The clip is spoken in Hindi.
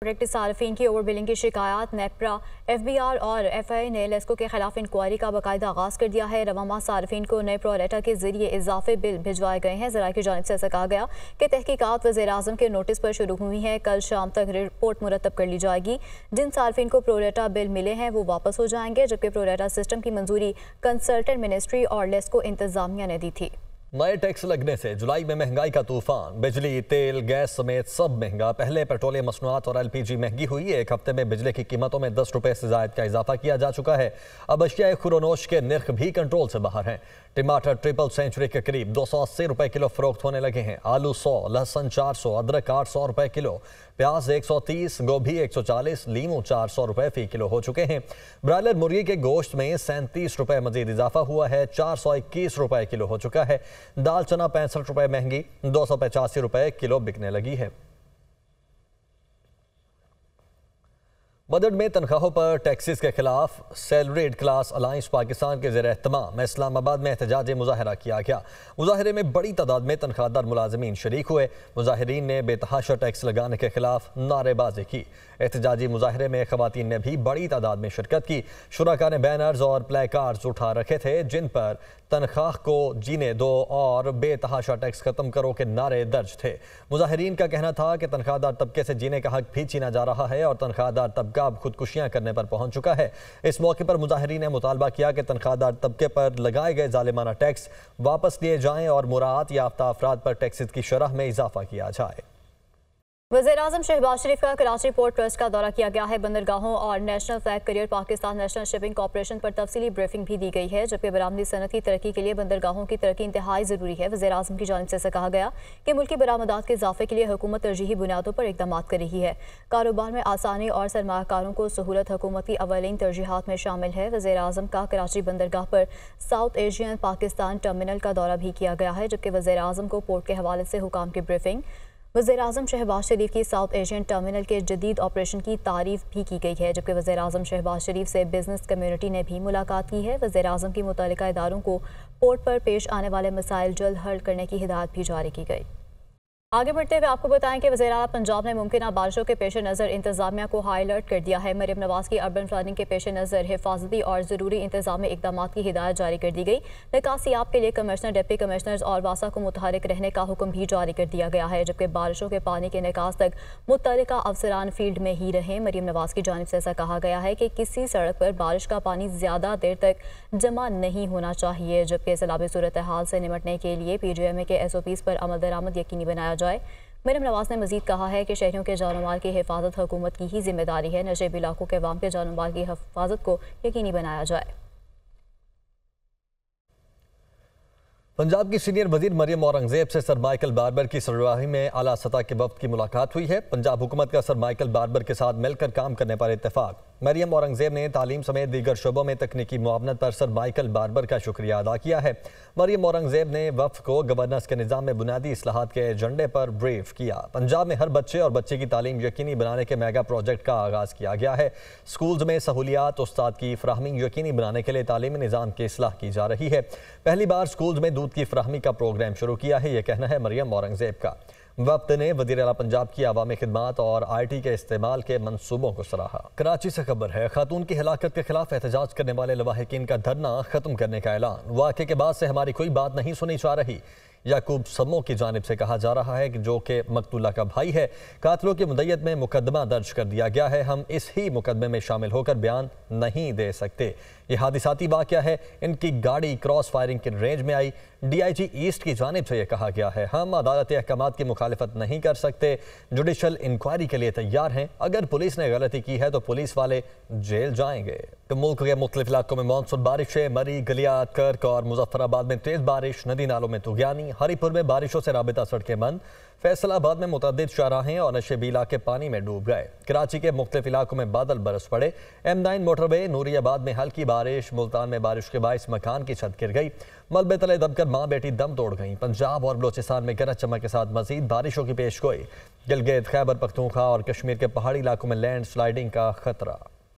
प्रोडक्ट सार्फिन की ओवर बिलिंग की शिकायत नेप्रा एफ बी आर और एफ आई ने लेस्को के खिलाफ इंक्वायरी का बाकायदा आगाज़ कर दिया है रवामा सार्फिन को नए प्रोरेटा के जरिए इजाफे बिल भिजवाए गए हैं जरा की जानब से ऐसा कहा गया कि तहकीकत वजे अजम के नोटिस पर शुरू हुई हैं कल शाम तक रिपोर्ट मुरतब कर ली जाएगी जिन सार्फिन को प्रोरेटा बिल मिले हैं वो वापस हो जाएंगे जबकि प्रोरेटा सिस्टम की मंजूरी कंसल्टेंट मिनिस्ट्री और लेस्को इंतजामिया ने दी थी नए टैक्स लगने से जुलाई में महंगाई का तूफान बिजली तेल गैस समेत सब महंगा पहले पेट्रोलियम मसनूआत और एलपीजी महंगी हुई है एक हफ्ते में बिजली की कीमतों में दस रुपये से जायद का इजाफा किया जा चुका है अब अशिया खुरनोश के निर्ख भी कंट्रोल से बाहर हैं टमाटर ट्रिपल सेंचुरी के करीब दो सौ अस्सी रुपये किलो फरोख्त होने लगे हैं आलू सौ लहसन चार सौ अदरक आठ सौ रुपये किलो प्याज एक सौ तीस गोभी एक सौ चालीस लीमू चार सौ रुपये फी किलो हो चुके हैं ब्रायलर मुर्गी के गोश्त में सैंतीस रुपये मजीद इजाफा हुआ है चार सौ इक्कीस रुपये किलो हो चुका है दाल चना पैंसठ रुपये महंगी दो सौ पचासी रुपये किलो बिकने लगी है बजट में तनख्वाहों पर टैक्सीज के खिलाफ सैलरीड क्लास अलाइंस पाकिस्तान के जेर अहतमाम इस्लामाबाद में एहतजाज मुजाहरा किया गया मुजाहरे में बड़ी तादाद में तनख्वाहदार मुलाजमीन शरीक हुए मुजाहरीन ने बेतहाशा टैक्स लगाने के खिलाफ नारेबाजी की एहतजाजी मुजाहरे में खवतिन ने भी बड़ी तादाद में शिरकत की शुरा ने बैनर्स और प्ले कार्ड्स उठा रखे थे जिन पर तनख्वाह को जीने दो और बेतहाशा टैक्स खत्म करो के नारे दर्ज थे मुजाहरीन का कहना था कि तनख्वाहदार तबके से जीने का हक भी छीना जा रहा है और तनख्वाहदार तबका का अब खुदकुशियाँ करने पर पहुँच चुका है इस मौके पर मुजाहरीन ने मुतालबा किया कि तनख्वाहदार तबके पर लगाए गए जालिमाना टैक्स वापस लिए जाएँ और मुराद याफ्ता अफराद पर टैक्स की शरह में इजाफा किया जाए वजीर अजम शहबाज शरीफ का कराची पोर्ट ट्रस्ट का दौरा किया गया है बंदरगाहों और national flag carrier Pakistan national shipping corporation पर तफसली ब्रीफिंग भी दी गई है जबकि बरामदी सनत की तरक्की के लिए बंदरगाहों की तरक्की इंतहाई ज़रूरी है वजी अजम की जानब से कहा गया कि मुल्क बरामदा बरामदात के इजाफे के लिए हुकूमत तरजीही बुनियादों पर इकदाम कर रही है कारोबार में आसानी और सरमाकारों को सहूलत हुकूमत की अवलिन तरजीहत में शामिल है वजी अजम का कराची बंदरगाह पर साउथ एशियन पाकिस्तान टर्मिनल का दौरा भी किया गया है जबकि वजी अजम को पोर्ट के हवाले से हुकाम की ब्रीफिंग वजी अजम शहबाज शरीफ की साउथ एशियन टर्मिनल के जदीद ऑपरेशन की तारीफ भी की गई है जबकि वजे अजम शहबाज शरीफ से बिजनेस कम्यूनिटी ने भी मुलाकात की है वजी अजम की मुतल इदारों को पोर्ट पर पेश आने वाले मसाइल जल्द हल करने की हिदायत भी जारी की गई आगे बढ़ते हुए आपको बताएं कि वजी अला पंजाब ने मुमकिन बारिशों के पेश नज़र इंतजामिया को हाई अलर्ट कर दिया है मरीम नवाज की अर्बन प्लानिंग के पेश नज़र हिफाजती और ज़रूरी इंतजामी इकदाम की हिदायत जारी कर दी गई आप के लिए कमिश्नर डिप्टी कमिश्नर्स और वासा को मुतहरक रहने का हुक्म भी जारी कर दिया गया है जबकि बारिशों के पानी के निकास तक मुतल अफसरान फील्ड में ही रहें मरीम नवाज की जानब से ऐसा कहा गया है कि किसी सड़क पर बारिश का पानी ज़्यादा देर तक जमा नहीं होना चाहिए जबकि सैलाबी सूरत हाल से निमटने के लिए पी जी एम ए के एस ओ पीज़ पर अमल दरामद यकीनी बनाया जाए जाए मरम नवाज ने मजीद कहा है कि शहरों के जान माल की हिफाजत हुकूमत की ही जिम्मेदारी है नशेब इलाकों के वाम के जान माल की हिफाजत को यकीनी बनाया जाए पंजाब की सीनियर वजीर मरियम औरंगजेब से सर माइकल बारबर की सरवाही में आला सतह के वक्त की मुलाकात हुई है पंजाब हुकूमत का सर माइकल बारबर के साथ मिलकर काम करने पर इतफाक़ मरियम औरंगजेब ने तालीम समेत दीगर शोबों में तकनीकी मुआवनत पर सर माइकल बारबर का शुक्रिया अदा किया है मरियम औरंगजेब ने वफ को गवर्नर्स के निज़ाम में बुनियादी असलाहत के एजेंडे पर ब्रीफ किया पंजाब में हर बच्चे और बच्चे की तालीम यकीनी बनाने के मेगा प्रोजेक्ट का आगाज़ किया गया है स्कूल्स में सहूलियात उस्ताद की फ्राहमी यकीनी बनाने के लिए तालीमी निज़ाम की असलाह की जा रही है पहली बार स्कूल्स में दूध की फ्राहमी का प्रोग्राम शुरू किया है यह कहना है मरियम औरंगजेब का वक्त ने वजीर अला पंजाब की आवामी खदमात और आई टी के इस्तेमाल के मनसूबों को सराहा कराची से खबर है खातून की हलाकत के खिलाफ एहतजाज करने वाले लवाहकिन का धरना खत्म करने का ऐलान वाक़े के बाद से हमारी कोई बात नहीं सुनी जा रही याकूब समो की जानब से कहा जा रहा है कि जो कि मकतूला का भाई है कातलों की मुदयत में मुकदमा दर्ज कर दिया गया है हम इस ही मुकदमे में शामिल होकर बयान नहीं दे सकते ये हादिसाती वाक्य है इनकी गाड़ी क्रॉस फायरिंग के रेंज में I D I ji east की जानब से यह कहा गया है हम अदालत अहकाम की मुखालफत नहीं कर सकते जुडिशल इंक्वायरी के लिए तैयार हैं अगर पुलिस ने गलती की है तो पुलिस वाले जेल जाएंगे तो मुल्क के मुख्तलिफ इलाकों में मानसून बारिशें मरी गलियात कर्क और मुजफ्फराबाद में तेज़ बारिश नदी नालों में तुगयानी हरिपुर में बारिशों से राबता सड़कें बंद फैसलाबाद में मुतद शाहराहें और नशेबी इलाके पानी में डूब गए कराची के मुख्तफ इलाकों में बादल बरस पड़े एम नाइन मोटरवे नूरियाबाद में हल्की बारिश मुल्तान में बारिश के बायस मकान की छत गिर गई मलबे तले दबकर माँ बेटी दम तोड़ गई पंजाब और बलोचिस्तान में गरज चमक के साथ मजीद बारिशों की पेश गोई गिलगित खैबर पख्तूखा और कश्मीर के पहाड़ी इलाकों में लैंड स्लाइडिंग का खतरा